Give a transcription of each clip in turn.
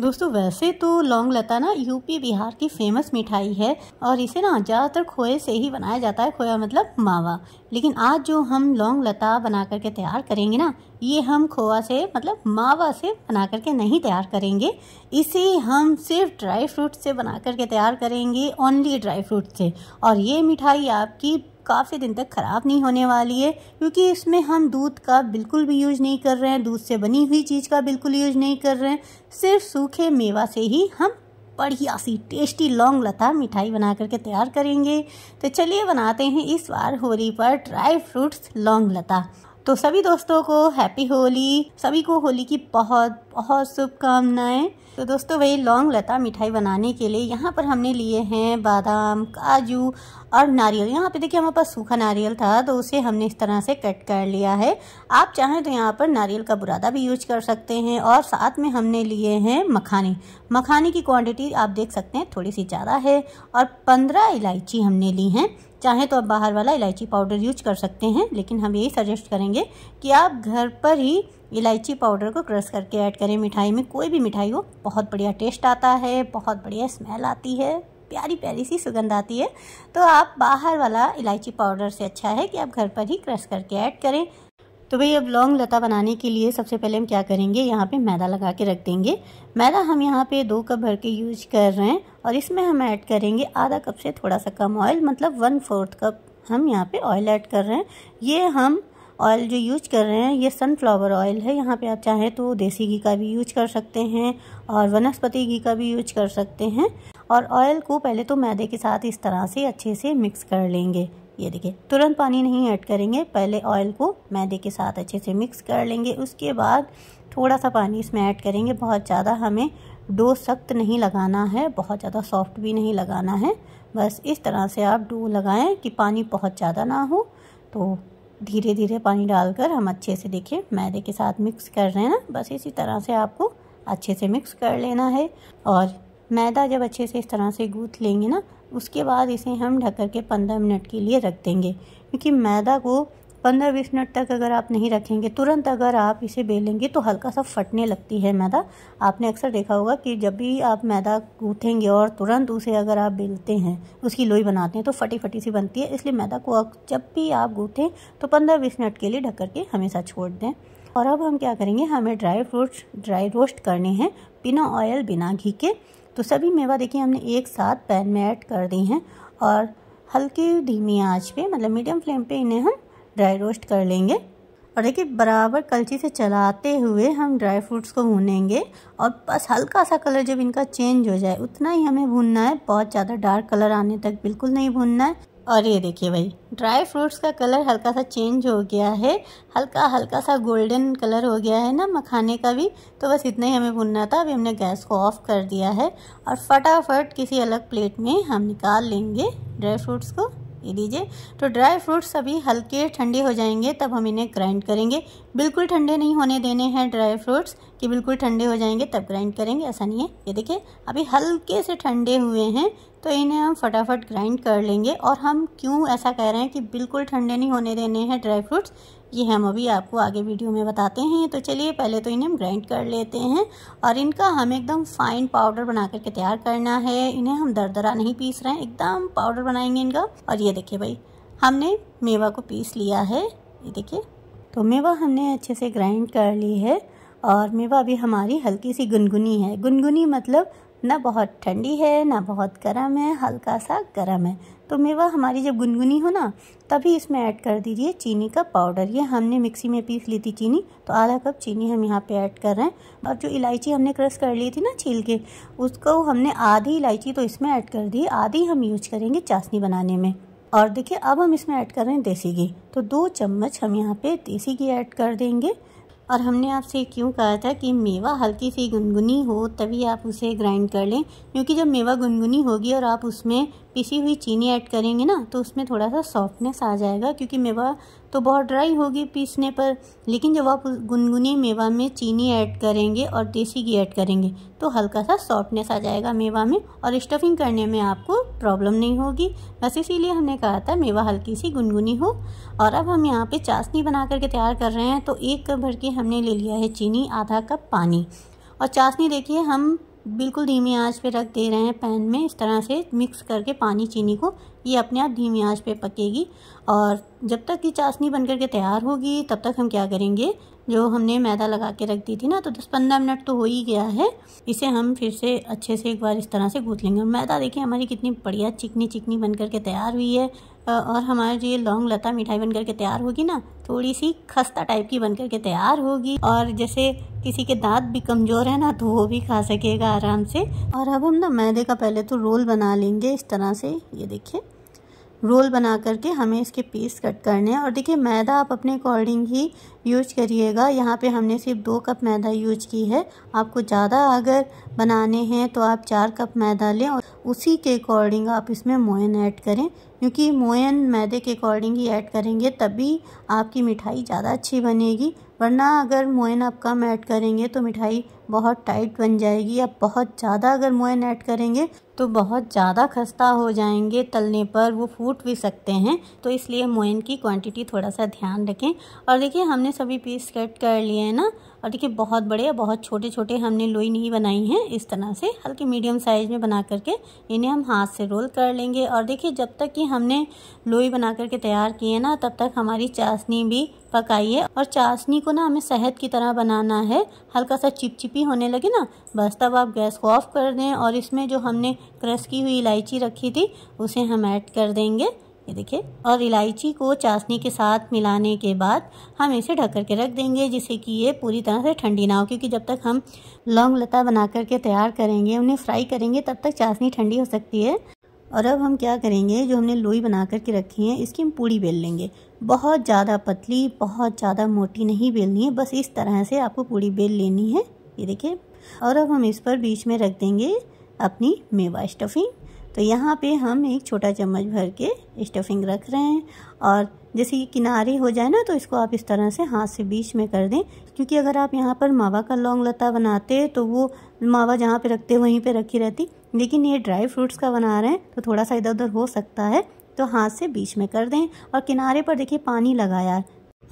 दोस्तों वैसे तो लौंग लता ना यूपी बिहार की फेमस मिठाई है और इसे ना ज़्यादातर खोए से ही बनाया जाता है खोया मतलब मावा लेकिन आज जो हम लौंग लता बना करके तैयार करेंगे ना ये हम खोआ से मतलब मावा से बना करके नहीं तैयार करेंगे इसे हम सिर्फ ड्राई फ्रूट से बना करके तैयार करेंगे ओनली ड्राई फ्रूट से और ये मिठाई आपकी काफ़ी दिन तक ख़राब नहीं होने वाली है क्योंकि इसमें हम दूध का बिल्कुल भी यूज़ नहीं कर रहे हैं दूध से बनी हुई चीज़ का बिल्कुल यूज़ नहीं कर रहे हैं सिर्फ सूखे मेवा से ही हम बढ़िया सी टेस्टी लौंग लता मिठाई बना करके तैयार करेंगे तो चलिए बनाते हैं इस बार होली पर ड्राई फ्रूट्स लौंग लता तो सभी दोस्तों को हैप्पी होली सभी को होली की बहुत बहुत शुभकामनाएं तो दोस्तों वही लौंग लता मिठाई बनाने के लिए यहाँ पर हमने लिए हैं बादाम काजू और नारियल यहाँ पे देखिए हमारे पास सूखा नारियल था तो उसे हमने इस तरह से कट कर लिया है आप चाहें तो यहाँ पर नारियल का बुरादा भी यूज कर सकते हैं और साथ में हमने लिए हैं मखाने मखाने की क्वांटिटी आप देख सकते हैं थोड़ी सी ज़्यादा है और पंद्रह इलायची हमने ली हैं चाहे तो आप बाहर वाला इलायची पाउडर यूज कर सकते हैं लेकिन हम यही सजेस्ट करेंगे कि आप घर पर ही इलायची पाउडर को क्रश करके ऐड करें मिठाई में कोई भी मिठाई हो बहुत बढ़िया टेस्ट आता है बहुत बढ़िया स्मेल आती है प्यारी प्यारी सी सुगंध आती है तो आप बाहर वाला इलायची पाउडर से अच्छा है कि आप घर पर ही क्रश करके ऐड करें तो भाई अब लौंग लता बनाने के लिए सबसे पहले हम क्या करेंगे यहाँ पे मैदा लगा के रख देंगे मैदा हम यहाँ पे दो कप भर के यूज कर रहे हैं और इसमें हम ऐड करेंगे आधा कप से थोड़ा सा कम ऑयल मतलब वन फोर्थ कप हम यहाँ पे ऑयल ऐड कर रहे हैं ये हम ऑयल जो यूज कर रहे हैं ये सनफ्लावर ऑयल है यहाँ पे आप चाहें तो देसी घी का भी यूज कर सकते हैं और वनस्पति घी का भी यूज कर सकते हैं और ऑयल को पहले तो मैदे के साथ इस तरह से अच्छे से मिक्स कर लेंगे ये देखिए तुरंत पानी नहीं ऐड करेंगे पहले ऑयल को मैदे के साथ अच्छे से मिक्स कर लेंगे उसके बाद थोड़ा सा पानी इसमें ऐड करेंगे बहुत ज़्यादा हमें डो सख्त नहीं लगाना है बहुत ज़्यादा सॉफ्ट भी नहीं लगाना है बस इस तरह से आप डो लगाएं कि पानी बहुत ज़्यादा ना हो तो धीरे धीरे पानी डालकर हम अच्छे से देखिए मैदे के साथ मिक्स कर रहे हैं ना बस इसी तरह से आपको अच्छे से मिक्स कर लेना है और मैदा जब अच्छे से इस तरह से गूँथ लेंगे ना उसके बाद इसे हम ढक के पंद्रह मिनट के लिए रख देंगे क्योंकि मैदा को पंद्रह बीस मिनट तक अगर आप नहीं रखेंगे तुरंत अगर आप इसे बेलेंगे तो हल्का सा फटने लगती है मैदा आपने अक्सर देखा होगा कि जब भी आप मैदा गूँथेंगे और तुरंत उसे अगर आप बेलते हैं उसकी लोई बनाते हैं तो फटी फटी सी बनती है इसलिए मैदा को जब भी आप गूँथें तो पंद्रह बीस मिनट के लिए ढक करके हमेशा छोड़ दें और अब हम क्या करेंगे हमें ड्राई फ्रूट्स ड्राई रोस्ट करने हैं बिना ऑयल बिना घी के तो सभी मेवा देखिए हमने एक साथ पैन में ऐड कर दी हैं और हल्की धीमी आंच पे मतलब मीडियम फ्लेम पे इन्हें हम ड्राई रोस्ट कर लेंगे और देखिए बराबर कलची से चलाते हुए हम ड्राई फ्रूट्स को भूनेंगे और बस हल्का सा कलर जब इनका चेंज हो जाए उतना ही हमें भूनना है बहुत ज़्यादा डार्क कलर आने तक बिल्कुल नहीं भूनना है और ये देखिए भाई ड्राई फ्रूट्स का कलर हल्का सा चेंज हो गया है हल्का हल्का सा गोल्डन कलर हो गया है ना मखाने का भी तो बस इतना ही हमें भुनना था अभी हमने गैस को ऑफ कर दिया है और फटाफट किसी अलग प्लेट में हम निकाल लेंगे ड्राई फ्रूट्स को ये लीजिए तो ड्राई फ्रूट्स अभी हल्के ठंडे हो जाएंगे तब हम इन्हें ग्राइंड करेंगे बिल्कुल ठंडे नहीं होने देने हैं ड्राई फ्रूट्स कि बिल्कुल ठंडे हो जाएंगे तब ग्राइंड करेंगे ऐसा नहीं है ये देखिए अभी हल्के से ठंडे हुए हैं तो इन्हें हम फटाफट ग्राइंड कर लेंगे और हम क्यों ऐसा कह रहे हैं कि बिल्कुल ठंडे नहीं होने देने हैं ड्राई फ्रूट्स ये हम अभी आपको आगे वीडियो में बताते हैं तो चलिए पहले तो इन्हें हम ग्राइंड कर लेते हैं और इनका हमें एकदम फाइन पाउडर बना करके तैयार करना है इन्हें हम दरदरा नहीं पीस रहे हैं एकदम पाउडर बनाएंगे इनका और ये देखिए भाई हमने मेवा को पीस लिया है ये देखिए तो मेवा हमने अच्छे से ग्राइंड कर ली है और मेवा अभी हमारी हल्की सी गुनगुनी है गुनगुनी मतलब ना बहुत ठंडी है ना बहुत गर्म है हल्का सा गर्म है तो मेवा हमारी जब गुनगुनी हो ना तभी इसमें ऐड कर दीजिए चीनी का पाउडर ये हमने मिक्सी में पीस ली थी चीनी तो आधा कप चीनी हम यहाँ पे ऐड कर रहे हैं और जो इलायची हमने क्रश कर ली थी ना छील के उसको हमने आधी इलायची तो इसमें ऐड कर दी आधी हम यूज करेंगे चाशनी बनाने में और देखिए अब हम इसमें ऐड कर रहे हैं देसी घी तो दो चम्मच हम यहाँ पे देसी घी ऐड कर देंगे और हमने आपसे क्यों कहा था कि मेवा हल्की सी गुनगुनी हो तभी आप उसे ग्राइंड कर लें क्योंकि जब मेवा गुनगुनी होगी और आप उसमें पिसी हुई चीनी ऐड करेंगे ना तो उसमें थोड़ा सा सॉफ्टनेस आ जाएगा क्योंकि मेवा तो बहुत ड्राई होगी पीसने पर लेकिन जब आप गुनगुने मेवा में चीनी ऐड करेंगे और देसी घी ऐड करेंगे तो हल्का सा सॉफ्टनेस आ जाएगा मेवा में और स्टफिंग करने में आपको प्रॉब्लम नहीं होगी बस इसीलिए हमने कहा था मेवा हल्की सी गुनगुनी हो और अब हम यहाँ पे चाशनी बना करके तैयार कर रहे हैं तो एक कप भर के हमने ले लिया है चीनी आधा कप पानी और चाशनी देखिए हम बिल्कुल धीमी आंच पे रख दे रहे हैं पैन में इस तरह से मिक्स करके पानी चीनी को ये अपने आप धीमी आंच पे पकेगी और जब तक ये चाशनी बन करके तैयार होगी तब तक हम क्या करेंगे जो हमने मैदा लगा के रख दी थी ना तो दस पंद्रह मिनट तो हो ही गया है इसे हम फिर से अच्छे से एक बार इस तरह से गूँथ लेंगे मैदा देखिए हमारी कितनी बढ़िया चिकनी चिकनी बन करके तैयार हुई है और जो ये लौंग लता मिठाई बनकर के तैयार होगी ना थोड़ी सी खस्ता टाइप की बनकर के तैयार होगी और जैसे किसी के दांत भी कमज़ोर है ना तो वो भी खा सकेगा आराम से और अब हम ना मैदे का पहले तो रोल बना लेंगे इस तरह से ये देखिए रोल बना करके हमें इसके पीस कट करने हैं और देखिए मैदा आप अपने अकॉर्डिंग ही यूज करिएगा यहाँ पे हमने सिर्फ दो कप मैदा यूज की है आपको ज़्यादा अगर बनाने हैं तो आप चार कप मैदा लें और उसी के अकॉर्डिंग आप इसमें मोयन ऐड करें क्योंकि मोयन मैदे के अकॉर्डिंग ही ऐड करेंगे तभी आपकी मिठाई ज़्यादा अच्छी बनेगी वरना अगर मोयन आप कम ऐड करेंगे तो मिठाई बहुत टाइट बन जाएगी आप बहुत ज़्यादा अगर मोयन ऐड करेंगे तो बहुत ज़्यादा खस्ता हो जाएंगे तलने पर वो फूट भी सकते हैं तो इसलिए मोयन की क्वांटिटी थोड़ा सा ध्यान रखें और देखिए हमने सभी पीस कट कर लिए हैं ना और देखिए बहुत बड़े या बहुत छोटे छोटे हमने लोई नहीं बनाई हैं इस तरह से हल्के मीडियम साइज़ में बना करके इन्हें हम हाथ से रोल कर लेंगे और देखिए जब तक कि हमने लोई बना करके तैयार किए ना तब तक हमारी चाशनी भी पकाइए और चाशनी को ना हमें शहद की तरह बनाना है हल्का सा चिपचिपी होने लगे ना बस तब आप गैस को ऑफ कर दें और इसमें जो हमने क्रश की हुई इलायची रखी थी उसे हम ऐड कर देंगे ये देखिए और इलायची को चाशनी के साथ मिलाने के बाद हम इसे ढक करके रख देंगे जिससे कि ये पूरी तरह से ठंडी ना हो क्योंकि जब तक हम लौंग लता बना करके तैयार करेंगे उन्हें फ्राई करेंगे तब तक चाशनी ठंडी हो सकती है और अब हम क्या करेंगे जो हमने लोई बना करके रखी है इसकी हम पूड़ी बेल लेंगे बहुत ज़्यादा पतली बहुत ज़्यादा मोटी नहीं बेलनी है बस इस तरह से आपको पूड़ी बेल लेनी है ये देखिए और अब हम इस पर बीच में रख देंगे अपनी मेवा स्टफिंग तो यहाँ पे हम एक छोटा चम्मच भर के स्टफिंग रख रहे हैं और जैसे ये किनारे हो जाए ना तो इसको आप इस तरह से हाथ से बीच में कर दें क्योंकि अगर आप यहाँ पर मावा का लौंग लता बनाते तो वो मावा जहाँ पे रखते वहीं पे रखी रहती लेकिन ये ड्राई फ्रूट्स का बना रहे हैं तो थोड़ा सा इधर उधर हो सकता है तो हाथ से बीच में कर दें और किनारे पर देखिए पानी लगाया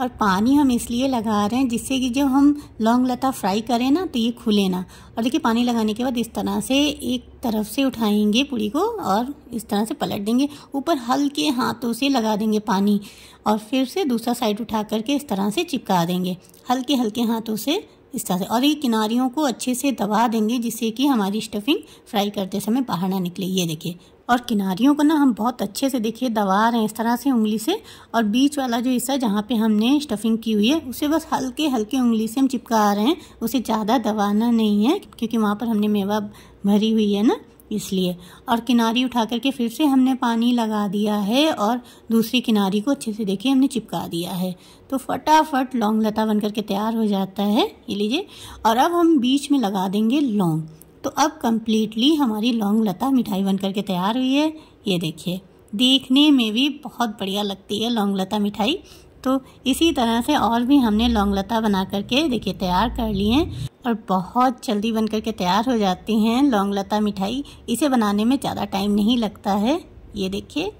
और पानी हम इसलिए लगा रहे हैं जिससे कि जब हम लौंग लता फ्राई करें ना तो ये खुले ना और देखिए पानी लगाने के बाद इस तरह से एक तरफ से उठाएंगे पूड़ी को और इस तरह से पलट देंगे ऊपर हल्के हाथों से लगा देंगे पानी और फिर से दूसरा साइड उठा करके इस तरह से चिपका देंगे हल्के हल्के हाथों से इस तरह से और ये किनारियों को अच्छे से दबा देंगे जिससे कि हमारी स्टफिंग फ्राई करते समय बाहर ना निकले ये देखिए और किनारियों को ना हम बहुत अच्छे से देखिए दबा रहे हैं इस तरह से उंगली से और बीच वाला जो हिस्सा जहाँ पे हमने स्टफिंग की हुई है उसे बस हल्के हल्के उंगली से हम चिपका रहे हैं उसे ज़्यादा दबाना नहीं है क्योंकि वहाँ पर हमने मेवा भरी हुई है ना इसलिए और किनारी उठा करके फिर से हमने पानी लगा दिया है और दूसरी किनारी को अच्छे से देखिए हमने चिपका दिया है तो फटाफट लौंग लता बन करके तैयार हो जाता है ये लीजिए और अब हम बीच में लगा देंगे लौंग तो अब कम्प्लीटली हमारी लौंग लता मिठाई बन करके तैयार हुई है ये देखिए देखने में भी बहुत बढ़िया लगती है लौंग लता मिठाई तो इसी तरह से और भी हमने लौंग लता बना करके देखिए तैयार कर लिए हैं और बहुत जल्दी बन करके तैयार हो जाती हैं लौंगलता मिठाई इसे बनाने में ज़्यादा टाइम नहीं लगता है ये देखिए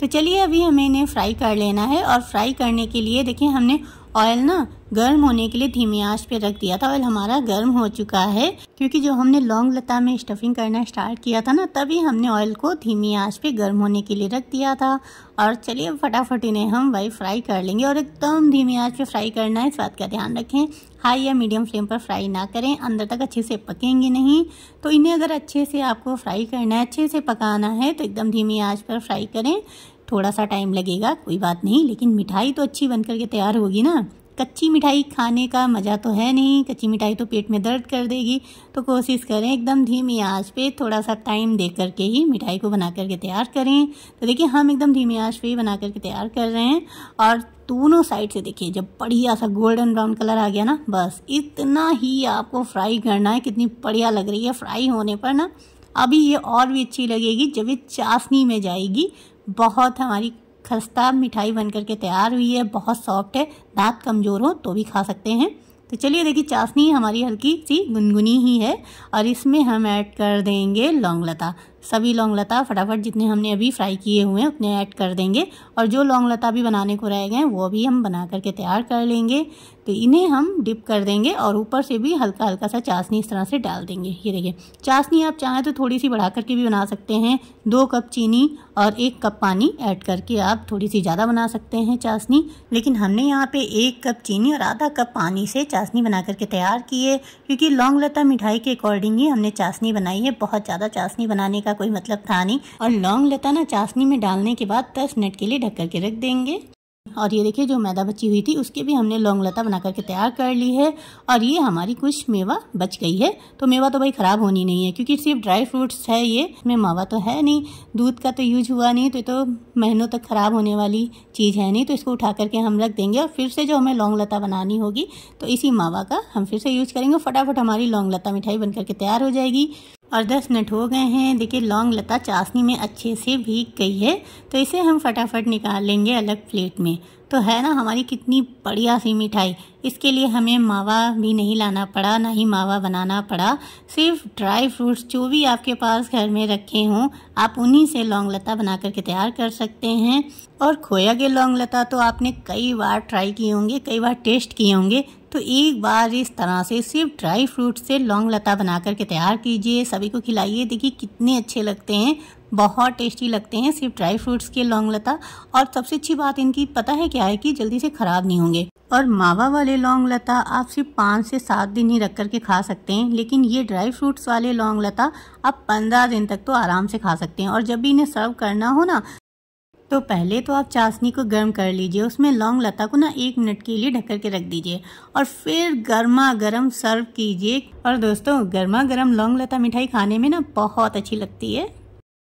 तो चलिए अभी हमें इन्हें फ्राई कर लेना है और फ्राई करने के लिए देखिए हमने ऑयल ना गर्म होने के लिए धीमी आंच पे रख दिया था ऑयल हमारा गर्म हो चुका है क्योंकि जो हमने लॉन्ग लता में स्टफिंग करना स्टार्ट किया था ना तभी हमने ऑयल को धीमी आंच पे गर्म होने के लिए रख दिया था और चलिए फटाफट इन्हें हम वही फ्राई कर लेंगे और एकदम धीमी आंच पे फ्राई करना है इस बात का ध्यान रखें हाई या मीडियम फ्लेम पर फ्राई ना करें अंदर तक अच्छे से पकेंगे नहीं तो इन्हें अगर अच्छे से आपको फ्राई करना है अच्छे से पकाना है तो एकदम धीमी आँच पर फ्राई करें थोड़ा सा टाइम लगेगा कोई बात नहीं लेकिन मिठाई तो अच्छी बनकर के तैयार होगी ना कच्ची मिठाई खाने का मज़ा तो है नहीं कच्ची मिठाई तो पेट में दर्द कर देगी तो कोशिश करें एकदम धीमी आंच पे थोड़ा सा टाइम दे करके ही मिठाई को बना करके तैयार करें तो देखिए हम एकदम धीमी आंच पे ही बना करके तैयार कर रहे हैं और दोनों साइड से देखिए जब बढ़िया सा गोल्डन ब्राउन कलर आ गया ना बस इतना ही आपको फ्राई करना है कितनी बढ़िया लग रही है फ्राई होने पर ना अभी ये और भी अच्छी लगेगी जब ये चाशनी में जाएगी बहुत हमारी खस्ता मिठाई बन करके तैयार हुई है बहुत सॉफ्ट है दांत कमज़ोर हो तो भी खा सकते हैं तो चलिए देखिए चाशनी हमारी हल्की सी गुनगुनी ही है और इसमें हम ऐड कर देंगे लौंग लता सभी लौंग लता फटाफट जितने हमने अभी फ्राई किए हुए हैं उतने ऐड कर देंगे और जो लौंग लता भी बनाने को रह गए हैं वो भी हम बना करके तैयार कर लेंगे तो इन्हें हम डिप कर देंगे और ऊपर से भी हल्का हल्का सा चाशनी इस तरह से डाल देंगे ये देखिए चाशनी आप चाहें तो थोड़ी सी बढ़ा करके भी बना सकते हैं दो कप चीनी और एक कप पानी ऐड करके आप थोड़ी सी ज़्यादा बना सकते हैं चाशनी लेकिन हमने यहाँ पे एक कप चीनी और आधा कप पानी से चाशनी बना करके तैयार की है क्योंकि लौंग लता मिठाई के अकॉर्डिंग ही हमने चाशनी बनाई है बहुत ज़्यादा चाशनी बनाने का कोई मतलब था नहीं और लौंग लता ना चाशनी में डालने के बाद दस मिनट के लिए ढक करके रख देंगे और ये देखिए जो मैदा बची हुई थी उसके भी हमने लौंग लता बना करके तैयार कर ली है और ये हमारी कुछ मेवा बच गई है तो मेवा तो भाई ख़राब होनी नहीं है क्योंकि सिर्फ ड्राई फ्रूट्स है ये इसमें मावा तो है नहीं दूध का तो यूज हुआ नहीं तो तो महीनों तक ख़राब होने वाली चीज़ है नहीं तो इसको उठा करके हम रख देंगे और फिर से जो हमें लौंग लता बनानी होगी तो इसी मावा का हम फिर से यूज करेंगे फटाफट हमारी लौंग लता मिठाई बन करके तैयार हो जाएगी और 10 मिनट हो गए हैं देखिए लौंग लता चाशनी में अच्छे से भीग गई है तो इसे हम फटाफट निकाल लेंगे अलग प्लेट में तो है ना हमारी कितनी बढ़िया सी मिठाई इसके लिए हमें मावा भी नहीं लाना पड़ा ना ही मावा बनाना पड़ा सिर्फ ड्राई फ्रूट्स जो भी आपके पास घर में रखे हों आप उन्हीं से लौंग लता बना करके तैयार कर सकते हैं और खोया के लौंग लता तो आपने कई बार ट्राई किए होंगे कई बार टेस्ट किए होंगे तो एक बार इस तरह से सिर्फ ड्राई फ्रूट से लौंग लता बना करके तैयार कीजिए सभी को खिलाइए देखिए कितने अच्छे लगते हैं बहुत टेस्टी लगते हैं सिर्फ ड्राई फ्रूट्स के लौंग लता और सबसे अच्छी बात इनकी पता है क्या है कि जल्दी से ख़राब नहीं होंगे और मावा वाले लौंग लता आप सिर्फ पाँच से सात दिन ही रख करके खा सकते हैं लेकिन ये ड्राई फ्रूट्स वाले लौंग लता आप पंद्रह दिन तक तो आराम से खा सकते हैं और जब भी इन्हें सर्व करना हो ना तो पहले तो आप चाशनी को गर्म कर लीजिए उसमें लौंग लता को ना एक मिनट के लिए ढक के रख दीजिए और फिर गर्मा गर्म सर्व कीजिए और दोस्तों गर्मा गर्म लौंग लता मिठाई खाने में ना बहुत अच्छी लगती है